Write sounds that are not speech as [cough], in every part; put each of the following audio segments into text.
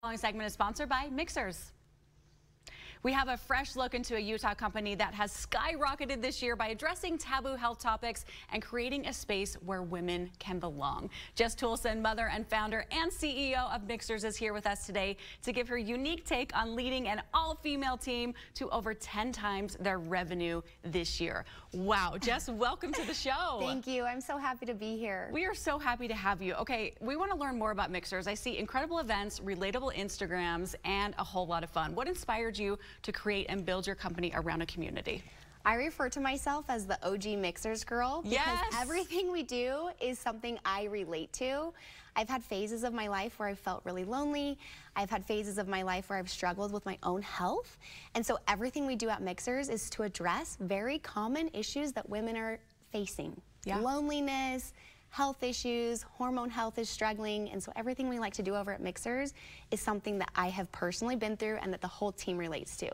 following segment is sponsored by Mixers. We have a fresh look into a Utah company that has skyrocketed this year by addressing taboo health topics and creating a space where women can belong. Jess Toulson, mother and founder and CEO of Mixers is here with us today to give her unique take on leading an all-female team to over 10 times their revenue this year. Wow, Jess, welcome to the [laughs] show. Thank you. I'm so happy to be here. We are so happy to have you. Okay, we want to learn more about Mixers. I see incredible events, relatable Instagrams, and a whole lot of fun. What inspired you to create and build your company around a community. I refer to myself as the OG Mixers girl because yes. everything we do is something I relate to. I've had phases of my life where I felt really lonely. I've had phases of my life where I've struggled with my own health. And so everything we do at Mixers is to address very common issues that women are facing. Yeah. Loneliness, health issues, hormone health is struggling, and so everything we like to do over at Mixers is something that I have personally been through and that the whole team relates to.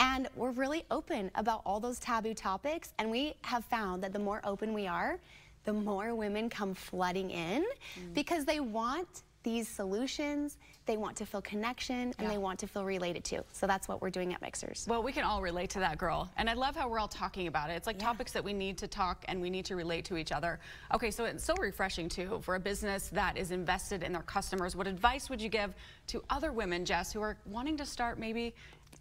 And we're really open about all those taboo topics, and we have found that the more open we are, the more women come flooding in mm. because they want these solutions, they want to feel connection, and yeah. they want to feel related to. So that's what we're doing at Mixers. Well, we can all relate to that, girl. And I love how we're all talking about it. It's like yeah. topics that we need to talk and we need to relate to each other. Okay, so it's so refreshing, too, for a business that is invested in their customers. What advice would you give to other women, Jess, who are wanting to start maybe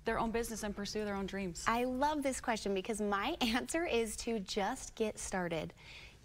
their own business and pursue their own dreams? I love this question because my [laughs] answer is to just get started.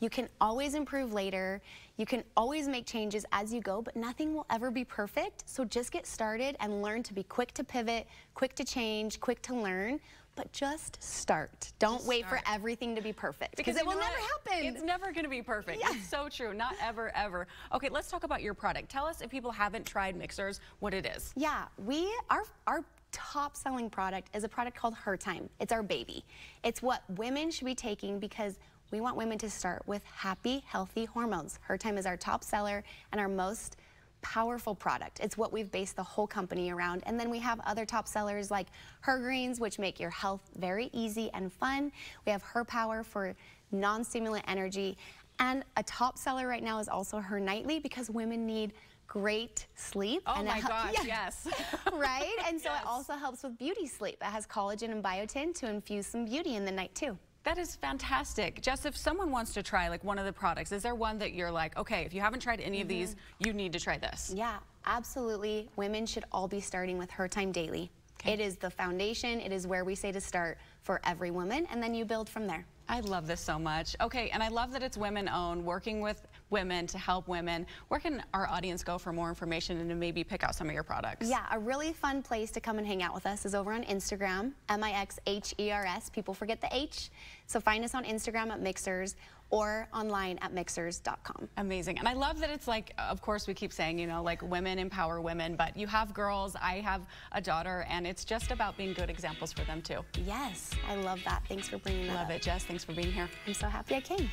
You can always improve later. You can always make changes as you go, but nothing will ever be perfect. So just get started and learn to be quick to pivot, quick to change, quick to learn. But just start. Don't just wait start. for everything to be perfect because it will never what? happen. It's never going to be perfect. Yeah. It's so true. Not ever, ever. Okay, let's talk about your product. Tell us if people haven't tried mixers, what it is. Yeah, we our our top selling product is a product called Her Time. It's our baby. It's what women should be taking because we want women to start with happy, healthy hormones. Her Time is our top seller and our most powerful product. It's what we've based the whole company around. And then we have other top sellers like Her Greens, which make your health very easy and fun. We have Her Power for non-stimulant energy. And a top seller right now is also Her Nightly because women need great sleep. Oh my gosh, yes. [laughs] yes. right? And so yes. it also helps with beauty sleep. It has collagen and biotin to infuse some beauty in the night too. That is fantastic. Jess, if someone wants to try like one of the products, is there one that you're like, okay, if you haven't tried any mm -hmm. of mm-hmm. these, you need to try this? Yeah, absolutely. Women should all be starting with Her Time Daily. Okay. It is the foundation. It is where we say to start for every woman, and then you build from there. I love this so much. Okay, and I love that it's women-owned, working with women to help women. Where can our audience go for more information and to maybe pick out some of your products? Yeah, a really fun place to come and hang out with us is over on Instagram, M-I-X-H-E-R-S. People forget the H. So find us on Instagram at Mixers or online at mixers.com. Amazing. And I love that it's like, of course, we keep saying, you know, like women empower women, but you have girls, I have a daughter, and it's just about being good examples for them too. Yes, I love that. Thanks for bringing that Love up. it, Jess. Thanks for being here. I'm so happy I came.